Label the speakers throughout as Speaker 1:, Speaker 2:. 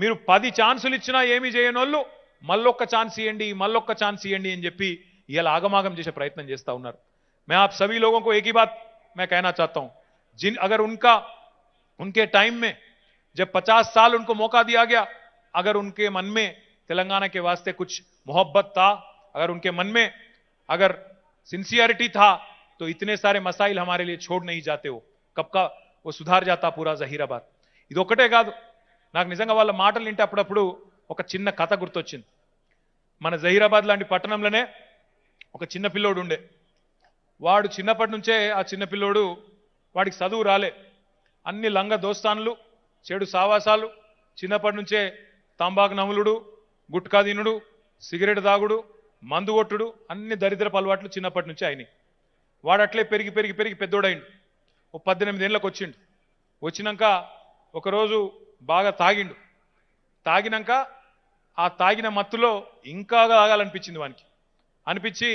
Speaker 1: पद పది ఛాన్సులు चयन ఏమీ ऐसी వాళ్ళు ऐसी इला आगमागम మళ్ళొక్క प्रयत्न मैं आप सभी लोगों को एक ही बात मैं कहना चाहता हूं जिन अगर उनका उनके टाइम में जब 50 साल उनको मौका दिया गया अगर उनके मन में तेलंगाना के वास्ते कुछ मोहब्बत था अगर उनके मन में अगर सिंसियरिटी था तो इतने सारे मसाइल हमारे लिए छोड़ नहीं जाते हो कब का वो सुधार जाता पूरा जहीराबाद इधे का నాకు నిజంగా వాళ్ళ మాటలు వింటే అప్పుడప్పుడు ఒక చిన్న కథ గుర్తొచ్చింది మన జహీరాబాద్ లాంటి పట్టణంలోనే ఒక చిన్న పిల్లోడు ఉండే వాడు చిన్నప్పటి నుంచే ఆ చిన్న పిల్లోడు వాడికి చదువు రాలే అన్ని లంగ దోస్తాన్లు చెడు సావాసాలు చిన్నప్పటి నుంచే తాంబాకు నములుడు గుట్కా దినుడు సిగరెట్ తాగుడు మందు కొట్టుడు అన్ని దరిద్రపు అలవాట్లు చిన్నప్పటి నుంచే ఆయన వాడు అట్లే పెరిగి పెరిగి పెరిగి పెద్దోడైండు ఓ పద్దెనిమిది ఏళ్ళకి వచ్చిండు వచ్చినాక ఒకరోజు బాగా తాగిండు తాగినాక ఆ తాగిన మత్తులో ఇంకా తాగాలనిపించింది వానికి అనిపించి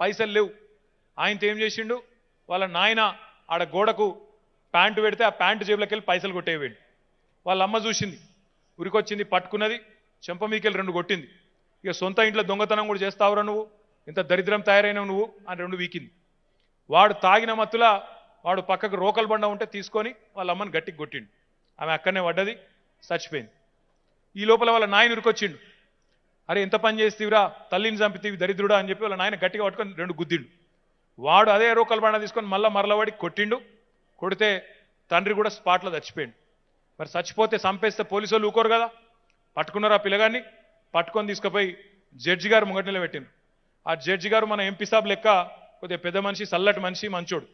Speaker 1: పైసలు లేవు ఆయనతో ఏం చేసిండు వాళ్ళ నాయన ఆడ గోడకు ప్యాంటు పెడితే ఆ ప్యాంటు జేబులోకి వెళ్ళి పైసలు కొట్టేవాడు వాళ్ళ అమ్మ చూసింది ఉరికొచ్చింది పట్టుకున్నది చెంప మీకెళ్ళి రెండు కొట్టింది ఇక సొంత ఇంట్లో దొంగతనం కూడా చేస్తావురా నువ్వు ఇంత దరిద్రం తయారైనవు నువ్వు అని రెండు వీకింది వాడు తాగిన మత్తుల వాడు పక్కకు రోకల్ బండ ఉంటే తీసుకొని వాళ్ళ అమ్మని గట్టికి కొట్టిండు ఆమె అక్కడనే పడ్డది చచ్చిపోయింది ఈ లోపల వాళ్ళ నాయన ఉరికొచ్చిండు అరే ఎంత పని చేస్తీవిరా తల్లిని చంపితీవి దరిద్రుడా అని చెప్పి వాళ్ళ నాయన గట్టిగా పట్టుకొని రెండు గుద్దిండు వాడు అదే రోకల బాణ తీసుకొని మళ్ళీ మరలవాడి కొట్టిండు కొడితే తండ్రి కూడా స్పాట్లో చచ్చిపోయిండు మరి చచ్చిపోతే చంపేస్తే పోలీసు వాళ్ళు ఊకోరు కదా పట్టుకున్నారు ఆ పిల్లగాన్ని పట్టుకొని తీసుకుపోయి జడ్జి గారు నెల పెట్టిండు ఆ జడ్జి గారు మన ఎంపీ సాబ్ లెక్క కొద్దిగా పెద్ద మనిషి చల్లటి మనిషి మంచోడు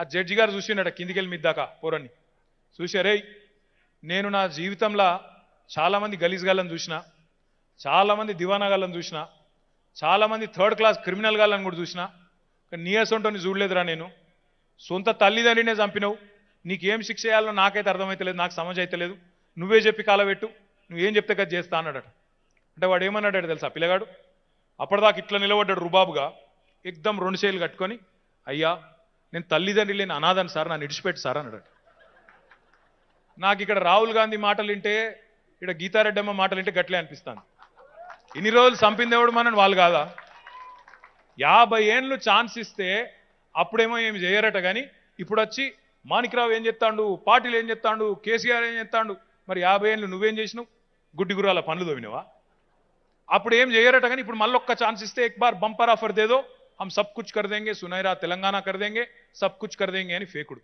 Speaker 1: ఆ జడ్జి గారు చూసిండట కిందికి వెళ్ళి మీద దాకా పోరని చూశారే నేను నా జీవితంలో చాలామంది గలీజ్ గాళ్ళని చూసిన చాలామంది దివానా గాళ్ళని చూసిన చాలామంది థర్డ్ క్లాస్ క్రిమినల్ గాళ్ళని కూడా చూసిన నీయసంటోని చూడలేదురా నేను సొంత తల్లిదండ్రినే చంపినవు నీకేం శిక్ష చేయాలో నాకైతే లేదు నాకు సమజ్ లేదు నువ్వే చెప్పి కాలబెట్టు నువ్వేం చెప్తే కదా చేస్తా అన్నాడట అంటే వాడు ఏమన్నాడాడు తెలుసా పిల్లగాడు అప్పటిదాకా ఇట్లా నిలబడ్డాడు రుబాబుగా ఎక్దమ్ రెండు చేలు కట్టుకొని అయ్యా నేను తల్లిదండ్రి లేని అనాథను సార్ నన్ను ఇడిచిపెట్టి సార్ అన్నాడు నాకు ఇక్కడ రాహుల్ గాంధీ మాటలు వింటే ఇక్కడ గీతారెడ్డమ్మ మాటలు వింటే గట్లే అనిపిస్తాను ఇన్ని రోజులు చంపిందేవాడు మనని వాళ్ళు కాదా యాభై ఏండ్లు ఛాన్స్ ఇస్తే అప్పుడేమో ఏమి చేయరట కానీ ఇప్పుడు వచ్చి మాణిక్రావు ఏం చెప్తాడు పాటిల్ ఏం చెప్తాడు కేసీఆర్ ఏం చెప్తాడు మరి యాభై ఏళ్ళు నువ్వేం చేసినావు గుడ్డి గురాల పనులు తోమినవా అప్పుడు ఏం చేయరట కానీ ఇప్పుడు మళ్ళొక్క ఛాన్స్ ఇస్తే ఎక్ బార్ బంపర్ ఆఫర్ దేదో హమ్ సబ్ కుచ్ కర్దేంగే సునైరా తెలంగాణ కర్దేంగే సబ్ కుచ్ కర్దేంగే అని ఫేకుడు